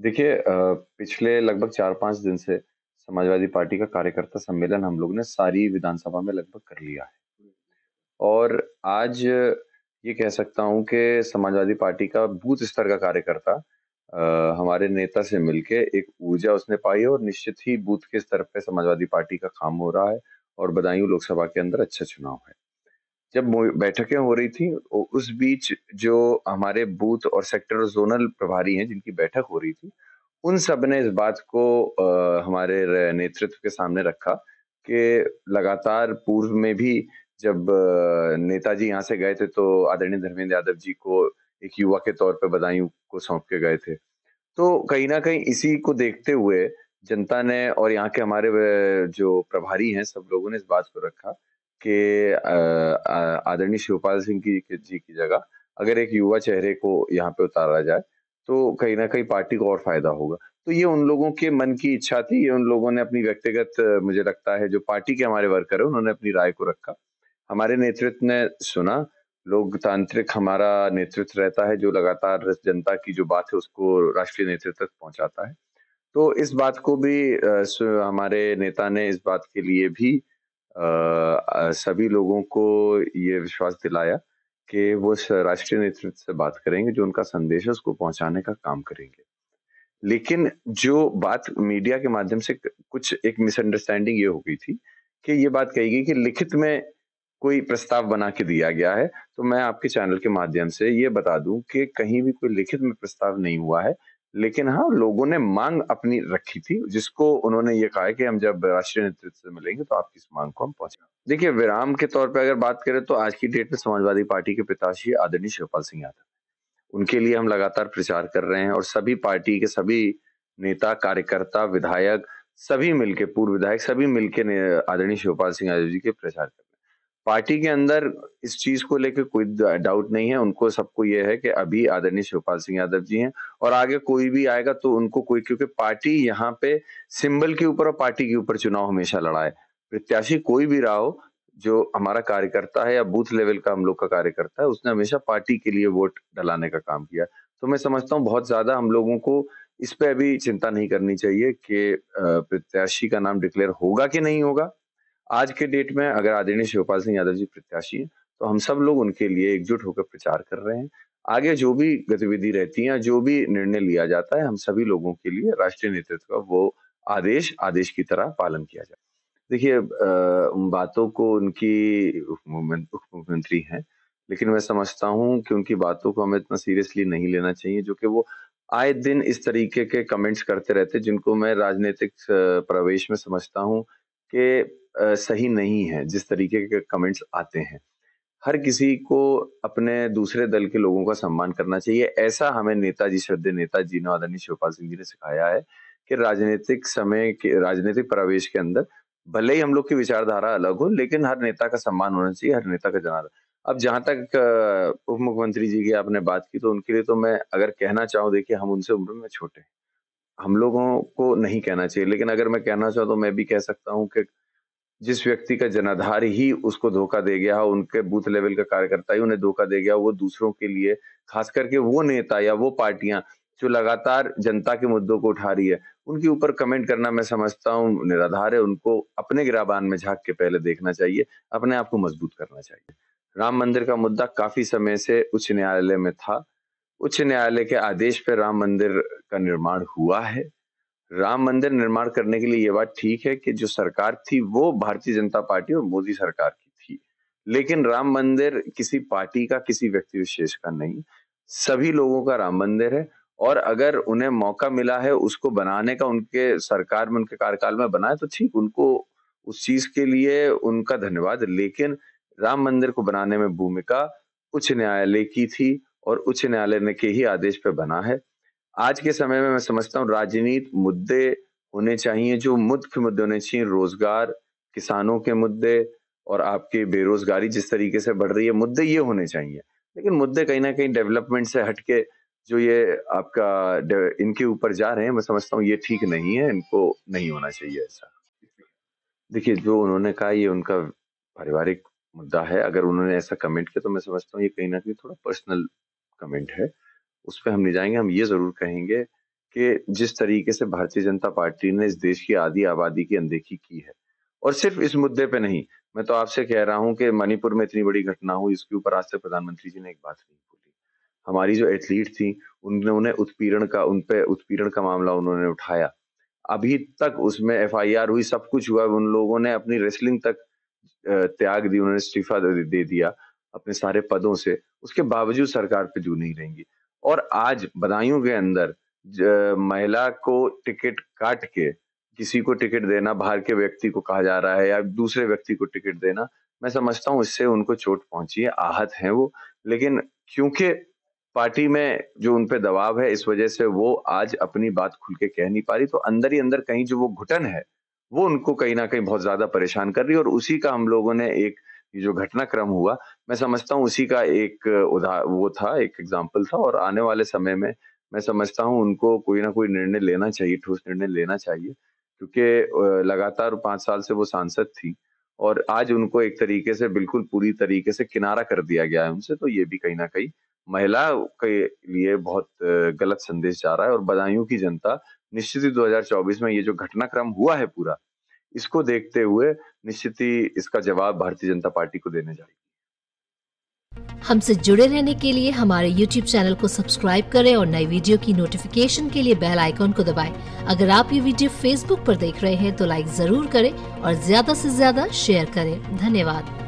देखिए पिछले लगभग चार पांच दिन से समाजवादी पार्टी का कार्यकर्ता सम्मेलन हम लोग ने सारी विधानसभा में लगभग कर लिया है। और आज ये कह सकता हूँ कि समाजवादी पार्टी का बूथ स्तर का कार्यकर्ता हमारे नेता से मिलके एक ऊर्जा उसने पाई है और निश्चित ही बूथ के स्तर पे समाजवादी पार्टी का काम हो रहा है और बदायूं लोकसभा के अंदर अच्छा चुनाव है। जब बैठकें हो रही थी उस बीच जो हमारे बूथ और सेक्टर और जोनल प्रभारी हैं जिनकी बैठक हो रही थी उन सब ने इस बात को आ, हमारे नेतृत्व के सामने रखा कि लगातार पूर्व में भी जब नेताजी यहाँ से गए थे तो आदरणीय धर्मेंद्र यादव जी को एक युवा के तौर पर बदायूं को सौंप के गए थे तो कहीं ना कहीं इसी को देखते हुए जनता ने और यहाँ के हमारे जो प्रभारी हैं सब लोगों ने इस बात को रखा के आदरणीय शिवपाल सिंह की जी की जगह अगर एक युवा चेहरे को यहाँ पे उतारा जाए तो कहीं ना कहीं पार्टी को और फायदा होगा तो ये उन लोगों के मन की इच्छा थी ये उन लोगों ने अपनी व्यक्तिगत मुझे लगता है जो पार्टी के हमारे वर्कर है उन्होंने अपनी राय को रखा हमारे नेतृत्व ने सुना लोकतांत्रिक हमारा नेतृत्व रहता है जो लगातार जनता की जो बात है उसको राष्ट्रीय नेतृत्व तक पहुंचाता है तो इस बात को भी हमारे नेता ने इस बात के लिए भी सभी लोगों को ये विश्वास दिलाया कि वो राष्ट्रीय नेतृत्व से बात करेंगे जो उनका संदेश है उसको पहुंचाने का काम करेंगे लेकिन जो बात मीडिया के माध्यम से कुछ एक मिसअंडरस्टैंडिंग ये हो गई थी कि ये बात कही गई कि लिखित में कोई प्रस्ताव बना के दिया गया है तो मैं आपके चैनल के माध्यम से ये बता दूं कि कहीं भी कोई लिखित में प्रस्ताव नहीं हुआ है लेकिन हाँ लोगों ने मांग अपनी रखी थी जिसको उन्होंने ये कहा कि हम जब राष्ट्रीय नेतृत्व से मिलेंगे तो आपकी इस मांग को हम पहुंचा देखिए विराम के तौर पर अगर बात करें तो आज की डेट में समाजवादी पार्टी के पिताश्री आदरणीय शिवपाल सिंह यादव उनके लिए हम लगातार प्रचार कर रहे हैं और सभी पार्टी के सभी नेता कार्यकर्ता विधायक सभी मिलके पूर्व विधायक सभी मिलके आदरणीय शिवपाल सिंह यादव जी के प्रचार कर रहे हैं पार्टी के अंदर इस चीज को लेकर कोई डाउट नहीं है उनको सबको ये है कि अभी आदरणीय शिवपाल सिंह यादव जी हैं और आगे कोई भी आएगा तो उनको कोई क्योंकि पार्टी यहाँ पे सिंबल के ऊपर और पार्टी के ऊपर चुनाव हमेशा लड़ा है प्रत्याशी कोई भी रहा हो जो हमारा कार्यकर्ता है या बूथ लेवल का हम लोग का कार्यकर्ता है उसने हमेशा पार्टी के लिए वोट डलाने का काम किया तो मैं समझता हूँ बहुत ज्यादा हम लोगों को इस पर अभी चिंता नहीं करनी चाहिए कि प्रत्याशी का नाम डिक्लेयर होगा कि नहीं होगा आज के डेट में अगर आदरणीय शिवपाल सिंह यादव जी प्रत्याशी हैं तो हम सब लोग उनके लिए एकजुट होकर प्रचार कर रहे हैं आगे जो भी गतिविधि रहती है जो भी निर्णय लिया जाता है हम सभी लोगों के लिए राष्ट्रीय नेतृत्व का वो आदेश आदेश की तरह पालन किया जाए देखिए बातों को उनकी मुख्यमंत्री हैं लेकिन मैं समझता हूँ कि उनकी बातों को हमें इतना सीरियसली नहीं लेना चाहिए जो कि वो आए दिन इस तरीके के कमेंट्स करते रहते जिनको मैं राजनीतिक प्रवेश में समझता हूँ कि सही नहीं है जिस तरीके के कमेंट्स आते हैं हर किसी को अपने दूसरे दल के लोगों का सम्मान करना चाहिए ऐसा हमें नेताजी श्रद्धे नेताजी ने आदरणीय शिवपाल सिंह जी ने सिखाया है कि राजनीतिक समय के राजनीतिक प्रवेश के अंदर भले ही हम लोग की विचारधारा अलग हो लेकिन हर नेता का सम्मान होना चाहिए हर नेता का जनाद अब जहां तक उप मुख्यमंत्री जी की आपने बात की तो उनके लिए तो मैं अगर कहना चाहूँ देखिए हम उनसे उम्र में छोटे हम लोगों को नहीं कहना चाहिए लेकिन अगर मैं कहना चाहूँ तो मैं भी कह सकता हूँ कि जिस व्यक्ति का जनाधार ही उसको धोखा दे गया उनके बूथ लेवल का कार्यकर्ता ही उन्हें धोखा दे गया वो दूसरों के लिए खास करके वो नेता या वो पार्टियां जो लगातार जनता के मुद्दों को उठा रही है उनके ऊपर कमेंट करना मैं समझता हूँ निराधार है उनको अपने गिराबान में झांक के पहले देखना चाहिए अपने आप को मजबूत करना चाहिए राम मंदिर का मुद्दा काफी समय से उच्च न्यायालय में था उच्च न्यायालय के आदेश पर राम मंदिर का निर्माण हुआ है राम मंदिर निर्माण करने के लिए ये बात ठीक है कि जो सरकार थी वो भारतीय जनता पार्टी और मोदी सरकार की थी लेकिन राम मंदिर किसी पार्टी का किसी व्यक्ति विशेष का नहीं सभी लोगों का राम मंदिर है और अगर उन्हें मौका मिला है उसको बनाने का उनके सरकार में उनके कार्यकाल में बनाए तो ठीक उनको उस चीज के लिए उनका धन्यवाद लेकिन राम मंदिर को बनाने में भूमिका उच्च न्यायालय की थी और उच्च न्यायालय ने के ही आदेश पे बना है आज के समय में मैं समझता हूँ राजनीति मुद्दे होने चाहिए जो मुख्य मुद्दे होने चाहिए रोजगार किसानों के मुद्दे और आपके बेरोजगारी जिस तरीके से बढ़ रही है मुद्दे ये होने चाहिए लेकिन मुद्दे कहीं ना कहीं डेवलपमेंट से हटके जो ये आपका इनके ऊपर जा रहे हैं मैं समझता हूँ ये ठीक नहीं है इनको नहीं होना चाहिए ऐसा देखिए जो उन्होंने कहा ये उनका पारिवारिक मुद्दा है अगर उन्होंने ऐसा कमेंट किया तो मैं समझता हूँ ये कहीं ना कहीं थोड़ा पर्सनल कमेंट है उस पर हम नहीं जाएंगे हम ये जरूर कहेंगे कि जिस तरीके से भारतीय जनता पार्टी ने इस देश की आधी आबादी की अनदेखी की है और सिर्फ इस मुद्दे पे नहीं मैं तो आपसे कह रहा हूँ कि मणिपुर में इतनी बड़ी घटना हुई इसके ऊपर आज से प्रधानमंत्री जी ने एक बात नहीं बोली हमारी जो एथलीट थी उन्होंने उत्पीड़न का उन उत्पीड़न का मामला उन्होंने उठाया अभी तक उसमें एफ हुई सब कुछ हुआ उन लोगों ने अपनी रेसलिंग तक त्याग दी उन्होंने इस्तीफा दे दिया अपने सारे पदों से उसके बावजूद सरकार पे जू नहीं रहेंगी और आज बदायूं के अंदर महिला को टिकट काट के किसी को टिकट देना बाहर के व्यक्ति को कहा जा रहा है या दूसरे व्यक्ति को टिकट देना मैं समझता हूँ इससे उनको चोट पहुंची है आहत है वो लेकिन क्योंकि पार्टी में जो उन दबाव है इस वजह से वो आज अपनी बात खुल के कह नहीं पा रही तो अंदर ही अंदर कहीं जो वो घुटन है वो उनको कहीं ना कहीं बहुत ज्यादा परेशान कर रही है और उसी का हम लोगों ने एक ये जो घटनाक्रम हुआ मैं समझता हूँ उसी का एक उदाह वो था एक एग्जाम्पल था और आने वाले समय में मैं समझता हूँ उनको कोई ना कोई निर्णय लेना चाहिए ठोस निर्णय लेना चाहिए क्योंकि लगातार पांच साल से वो सांसद थी और आज उनको एक तरीके से बिल्कुल पूरी तरीके से किनारा कर दिया गया है उनसे तो ये भी कहीं ना कहीं महिला के लिए बहुत गलत संदेश जा रहा है और बदायूं की जनता निश्चित ही 2024 में ये जो घटनाक्रम हुआ है पूरा इसको देखते हुए निश्चित ही इसका जवाब भारतीय जनता पार्टी को देने जाएगी हमसे जुड़े रहने के लिए हमारे YouTube चैनल को सब्सक्राइब करें और नई वीडियो की नोटिफिकेशन के लिए बेल आइकॉन को दबाएं। अगर आप ये वीडियो Facebook पर देख रहे हैं तो लाइक जरूर करें और ज्यादा से ज्यादा शेयर करें धन्यवाद